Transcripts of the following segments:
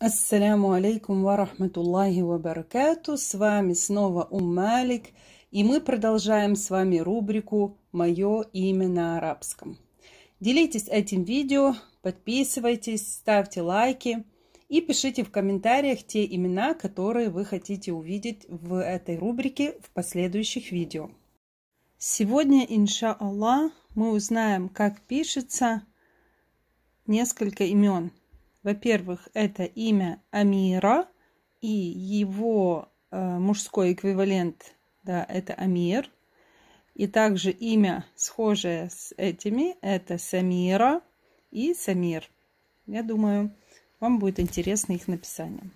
Ассаляму алейкум ва рахматуллахи ва баракату. С вами снова Умалик, и мы продолжаем с вами рубрику «Мое имя на арабском». Делитесь этим видео, подписывайтесь, ставьте лайки и пишите в комментариях те имена, которые вы хотите увидеть в этой рубрике в последующих видео. Сегодня, инша Аллах, мы узнаем, как пишется несколько имен – во-первых, это имя Амира и его э, мужской эквивалент, да, это Амир. И также имя, схожее с этими, это Самира и Самир. Я думаю, вам будет интересно их написание.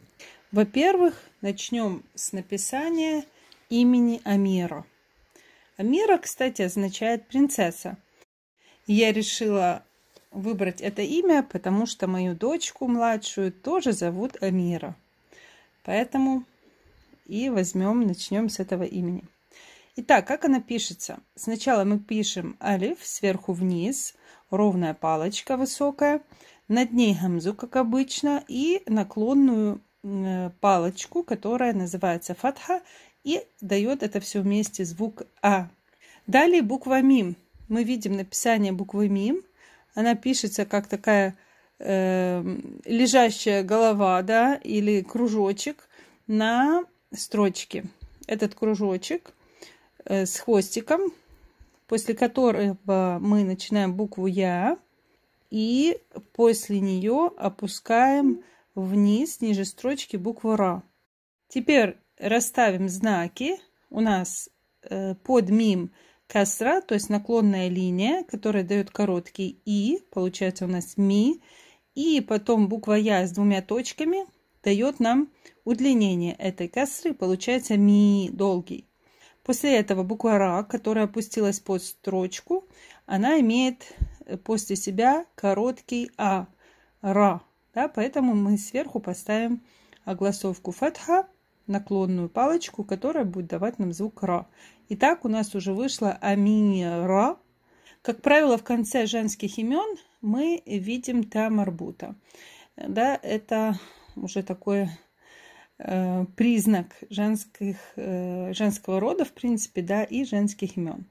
Во-первых, начнем с написания имени Амира. Амира, кстати, означает принцесса. я решила выбрать это имя, потому что мою дочку младшую тоже зовут Амира. Поэтому и возьмем, начнем с этого имени. Итак, как она пишется? Сначала мы пишем алиф сверху вниз, ровная палочка высокая, над ней гамзу, как обычно, и наклонную э, палочку, которая называется фатха, и дает это все вместе звук А. Далее буква мим. Мы видим написание буквы мим – она пишется как такая э, лежащая голова, да, или кружочек на строчке. Этот кружочек э, с хвостиком, после которого мы начинаем букву Я и после нее опускаем вниз ниже строчки букву Ра. Теперь расставим знаки. У нас э, под мим касра, то есть наклонная линия, которая дает короткий и, получается у нас ми, и потом буква я с двумя точками дает нам удлинение этой касры, получается ми долгий. После этого буква ра, которая опустилась под строчку, она имеет э, после себя короткий а, ра, да, поэтому мы сверху поставим огласовку фатха наклонную палочку, которая будет давать нам звук ра. Итак, у нас уже вышло амини-ра. Как правило, в конце женских имен мы видим тамарбута. Да, это уже такой э, признак женских, э, женского рода, в принципе, да, и женских имен.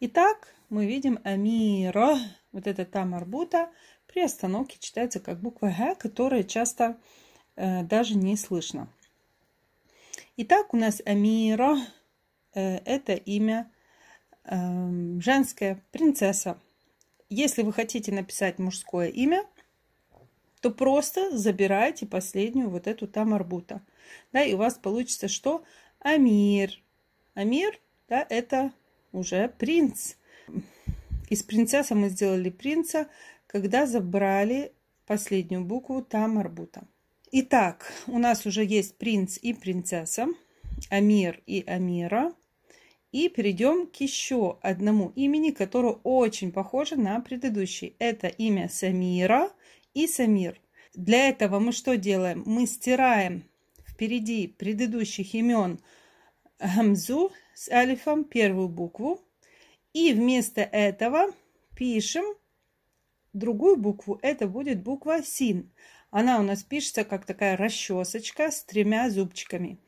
Итак, мы видим амира, вот это тамарбута, при остановке читается как буква Г, которая часто э, даже не слышно. Итак, у нас Амира э, – это имя эм, женское, принцесса. Если вы хотите написать мужское имя, то просто забирайте последнюю вот эту там арбута. Да, и у вас получится что? Амир. Амир, да, это уже принц. Из принцесса мы сделали принца, когда забрали последнюю букву там арбута. Итак, у нас уже есть принц и принцесса, Амир и Амира. И перейдем к еще одному имени, которое очень похоже на предыдущий. Это имя Самира и Самир. Для этого мы что делаем? Мы стираем впереди предыдущих имен гамзу с алифом, первую букву. И вместо этого пишем другую букву. Это будет буква син. Она у нас пишется как такая расчесочка с тремя зубчиками,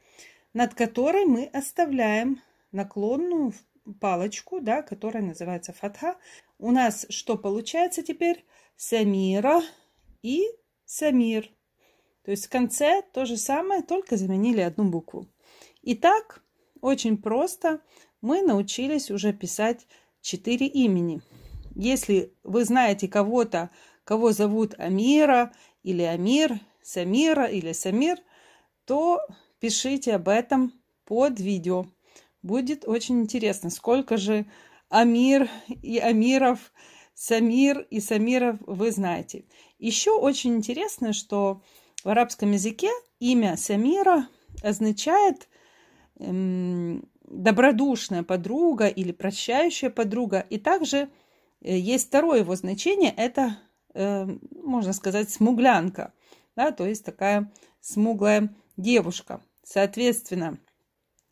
над которой мы оставляем наклонную палочку, да, которая называется фатха. У нас что получается теперь? Самира и Самир. То есть в конце то же самое, только заменили одну букву. Итак, очень просто мы научились уже писать четыре имени. Если вы знаете кого-то, кого зовут Амира или Амир, Самира или Самир, то пишите об этом под видео. Будет очень интересно, сколько же Амир и Амиров, Самир и Самиров вы знаете. Еще очень интересно, что в арабском языке имя Самира означает эм, добродушная подруга или прощающая подруга. И также э, есть второе его значение – это Эм, можно сказать, смуглянка, да, то есть такая смуглая девушка. Соответственно,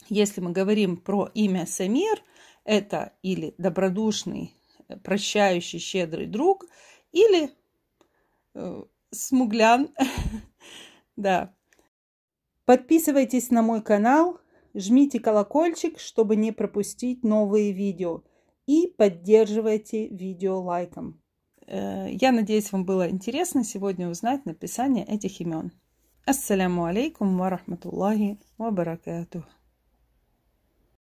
если мы говорим про имя Самир, это или добродушный, э, прощающий, щедрый друг, или э, смуглян. Да. Подписывайтесь на мой канал, жмите колокольчик, чтобы не пропустить новые видео и поддерживайте видео лайком. Э, я надеюсь, вам было интересно сегодня узнать написание этих имен. Ассаляму алейкум ва рахматуллахи ва баракатух.